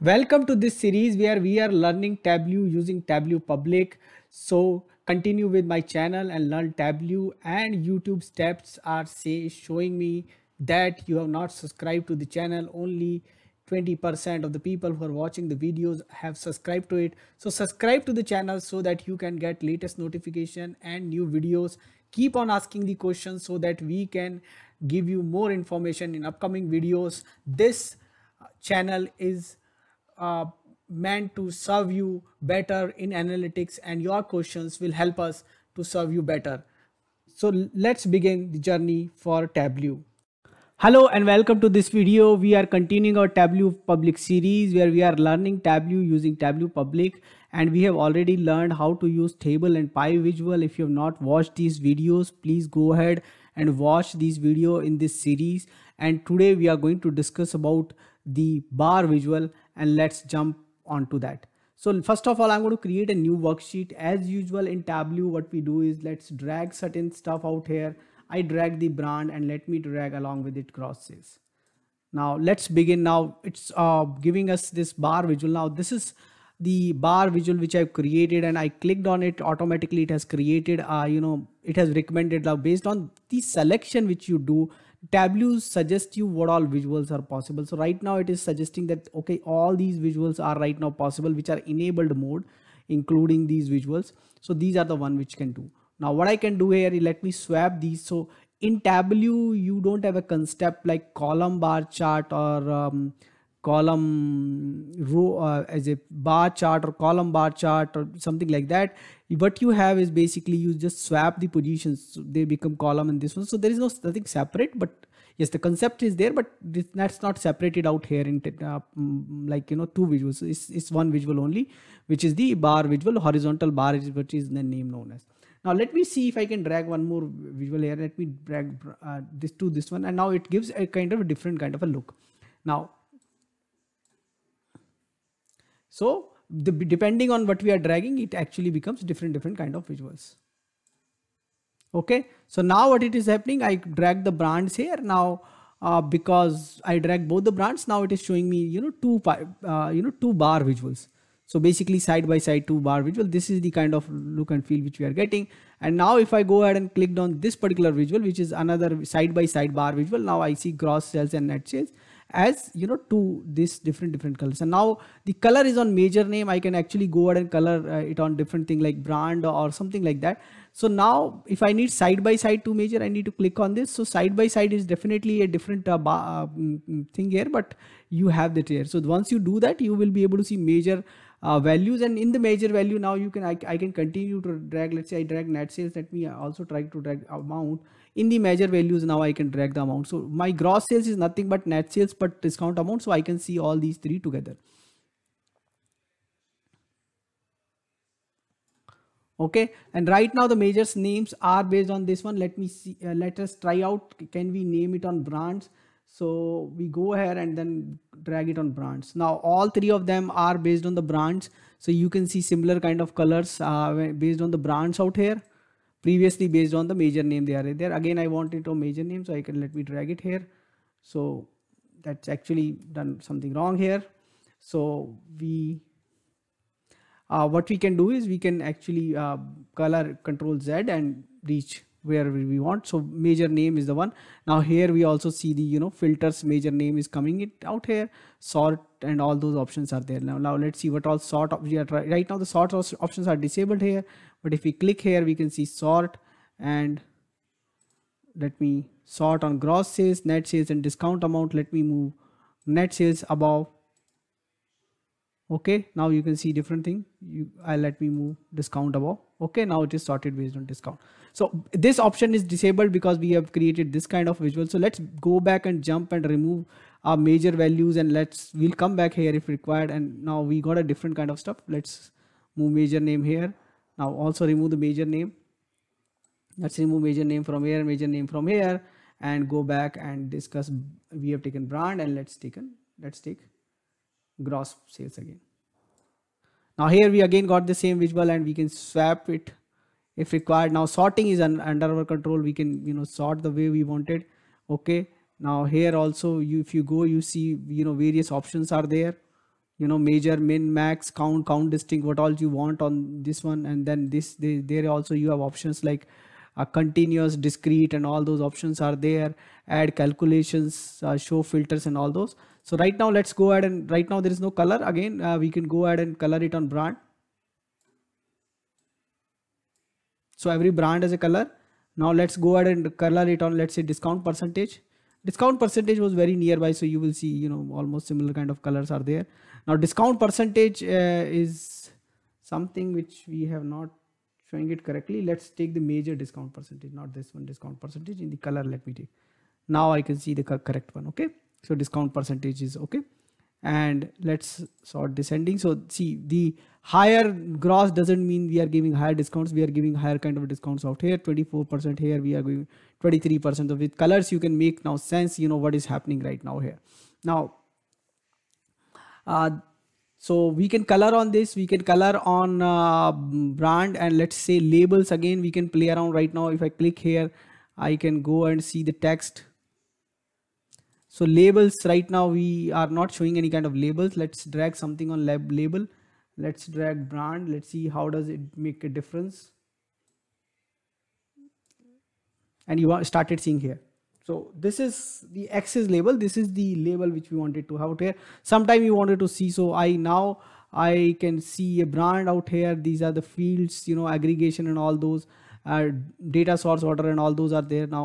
Welcome to this series where we are learning Tableau using Tableau Public. So continue with my channel and learn Tableau and YouTube steps are say showing me that you have not subscribed to the channel. Only 20% of the people who are watching the videos have subscribed to it. So subscribe to the channel so that you can get latest notification and new videos. Keep on asking the questions so that we can give you more information in upcoming videos. This channel is uh, meant to serve you better in analytics and your questions will help us to serve you better. So let's begin the journey for Tableau. Hello and welcome to this video. We are continuing our Tableau public series where we are learning Tableau using Tableau public and we have already learned how to use table and pie visual. If you have not watched these videos, please go ahead and watch these video in this series. And today we are going to discuss about the bar visual and let's jump onto that. So first of all, I'm going to create a new worksheet as usual in Tableau. What we do is let's drag certain stuff out here. I drag the brand and let me drag along with it crosses. Now let's begin. Now it's uh, giving us this bar visual. Now this is the bar visual which I've created and I clicked on it automatically. It has created, uh, you know, it has recommended now based on the selection which you do Tableau suggests you what all visuals are possible. So right now it is suggesting that, okay, all these visuals are right now possible, which are enabled mode, including these visuals. So these are the one which can do. Now what I can do here, let me swap these. So in Tableau, you don't have a concept like column bar chart or um, column row uh, as a bar chart or column bar chart or something like that what you have is basically you just swap the positions so they become column and this one so there is no nothing separate but yes the concept is there but this, that's not separated out here in uh, mm, like you know two visuals it's, it's one visual only which is the bar visual horizontal bar is the name known as now let me see if i can drag one more visual here let me drag uh, this to this one and now it gives a kind of a different kind of a look now so the, depending on what we are dragging, it actually becomes different, different kind of visuals. Okay. So now what it is happening, I drag the brands here. Now, uh, because I drag both the brands, now it is showing me, you know, two, uh, you know, two bar visuals. So basically side by side two bar visual, this is the kind of look and feel which we are getting and now if i go ahead and clicked on this particular visual which is another side by side bar visual now i see gross sales and net sales as you know to this different different colors and now the color is on major name i can actually go ahead and color uh, it on different thing like brand or something like that so now if i need side by side to measure i need to click on this so side by side is definitely a different uh, uh, mm, mm, thing here but you have that here so once you do that you will be able to see major uh, values and in the major value now you can I, I can continue to drag let's say i drag net that Let me also try to drag amount in the major values now i can drag the amount so my gross sales is nothing but net sales but discount amount so i can see all these three together okay and right now the majors names are based on this one let me see uh, let us try out can we name it on brands so we go here and then drag it on brands now all three of them are based on the brands so you can see similar kind of colors uh, based on the brands out here previously based on the major name they are there again i want it on major name so i can let me drag it here so that's actually done something wrong here so we uh, what we can do is we can actually uh, color control z and reach wherever we want so major name is the one now here we also see the you know filters major name is coming it out here sort and all those options are there now now let's see what all sort of are right now the sort options are disabled here but if we click here we can see sort and let me sort on gross sales net sales and discount amount let me move net sales above okay now you can see different thing you i let me move discount above okay now it is sorted based on discount so this option is disabled because we have created this kind of visual so let's go back and jump and remove our major values and let's we'll come back here if required and now we got a different kind of stuff let's move major name here now also remove the major name let's remove major name from here major name from here and go back and discuss we have taken brand and let's taken let's take gross sales again now here we again got the same visual and we can swap it if required. Now sorting is un under our control. We can, you know, sort the way we wanted. Okay. Now here also, you, if you go, you see, you know, various options are there. You know, major, min, max, count, count, distinct, what all you want on this one. And then this, they, there also you have options like uh, continuous discrete and all those options are there add calculations uh, show filters and all those so right now let's go ahead and right now there is no color again uh, we can go ahead and color it on brand so every brand has a color now let's go ahead and color it on let's say discount percentage discount percentage was very nearby so you will see you know almost similar kind of colors are there now discount percentage uh, is something which we have not showing it correctly let's take the major discount percentage not this one discount percentage in the color let me take now i can see the correct one okay so discount percentage is okay and let's sort descending so see the higher gross doesn't mean we are giving higher discounts we are giving higher kind of discounts out here 24% here we are going 23% of with colors you can make now sense you know what is happening right now here now uh, so we can color on this we can color on uh, brand and let's say labels again we can play around right now if i click here i can go and see the text so labels right now we are not showing any kind of labels let's drag something on lab label let's drag brand let's see how does it make a difference and you started seeing here so this is the axis label this is the label which we wanted to have out here sometime we wanted to see so i now i can see a brand out here these are the fields you know aggregation and all those uh, data source order and all those are there now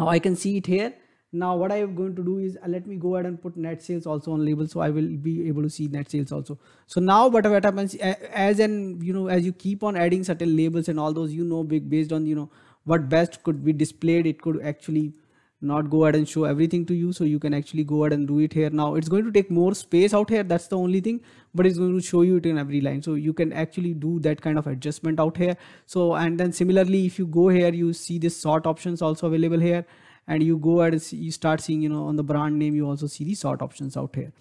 now i can see it here now what i'm going to do is uh, let me go ahead and put net sales also on label so i will be able to see net sales also so now what what happens as and you know as you keep on adding certain labels and all those you know big based on you know what best could be displayed it could actually not go ahead and show everything to you so you can actually go ahead and do it here now it's going to take more space out here that's the only thing but it's going to show you it in every line so you can actually do that kind of adjustment out here so and then similarly if you go here you see this sort options also available here and you go and see, you start seeing you know on the brand name you also see the sort options out here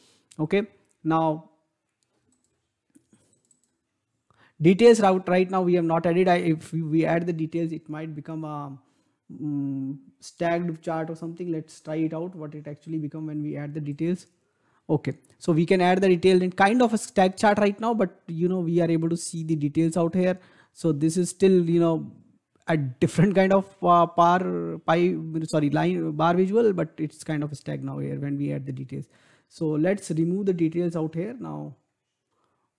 okay now details route right now we have not added I, if we add the details it might become a um, stacked chart or something let's try it out what it actually become when we add the details okay so we can add the detail in kind of a stack chart right now but you know we are able to see the details out here so this is still you know a different kind of uh, par pie. sorry line bar visual but it's kind of stag now here when we add the details so let's remove the details out here now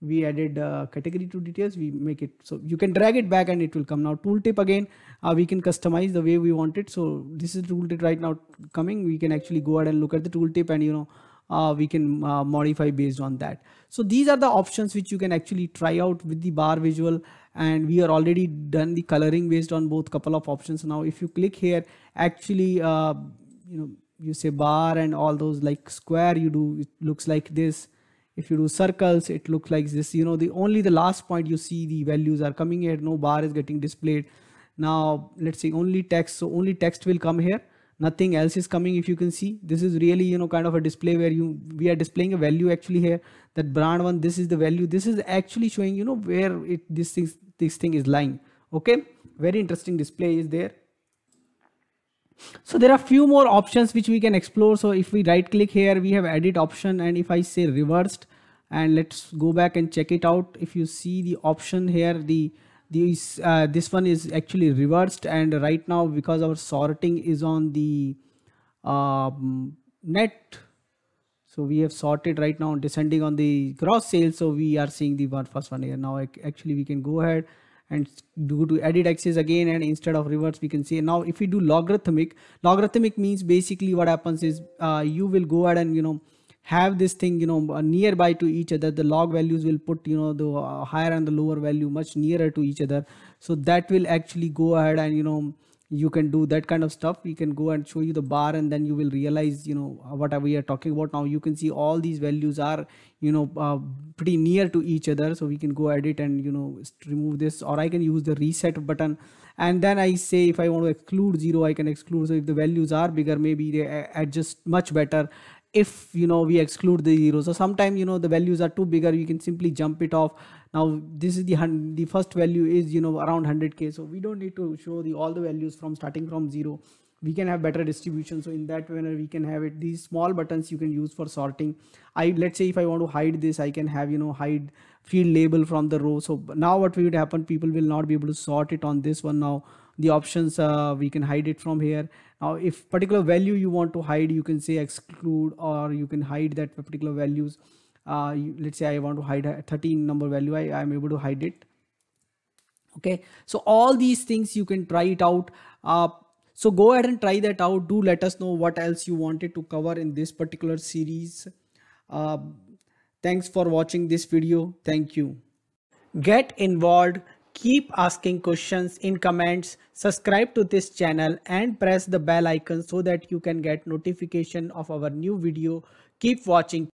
we added uh, category to details we make it so you can drag it back and it will come now tooltip again uh, we can customize the way we want it so this is tooltip right now coming we can actually go ahead and look at the tooltip and you know uh, we can uh, modify based on that. So these are the options which you can actually try out with the bar visual and we are already done the coloring based on both couple of options. Now if you click here actually uh, you know you say bar and all those like square you do it looks like this. If you do circles it looks like this you know the only the last point you see the values are coming here no bar is getting displayed. Now let's see only text so only text will come here nothing else is coming if you can see this is really you know kind of a display where you we are displaying a value actually here that brand one this is the value this is actually showing you know where it this thing this thing is lying okay very interesting display is there so there are few more options which we can explore so if we right click here we have edit option and if i say reversed and let's go back and check it out if you see the option here the this, uh, this one is actually reversed and right now because our sorting is on the um, net so we have sorted right now descending on the gross sales so we are seeing the one first one here now actually we can go ahead and do to edit axis again and instead of reverse we can say now if we do logarithmic logarithmic means basically what happens is uh, you will go ahead and you know have this thing you know uh, nearby to each other the log values will put you know the uh, higher and the lower value much nearer to each other so that will actually go ahead and you know you can do that kind of stuff we can go and show you the bar and then you will realize you know uh, what we are talking about now you can see all these values are you know uh, pretty near to each other so we can go edit and you know remove this or i can use the reset button and then i say if i want to exclude zero i can exclude so if the values are bigger maybe they adjust much better if you know we exclude the zeros so sometimes you know the values are too bigger you can simply jump it off now this is the the first value is you know around 100k so we don't need to show the all the values from starting from zero we can have better distribution so in that manner we can have it these small buttons you can use for sorting i let's say if i want to hide this i can have you know hide field label from the row so now what would happen people will not be able to sort it on this one now the options uh, we can hide it from here now if particular value you want to hide you can say exclude or you can hide that particular values uh, you, let's say I want to hide a 13 number value I am able to hide it okay so all these things you can try it out uh, so go ahead and try that out do let us know what else you wanted to cover in this particular series uh, thanks for watching this video thank you get involved Keep asking questions in comments, subscribe to this channel and press the bell icon so that you can get notification of our new video. Keep watching.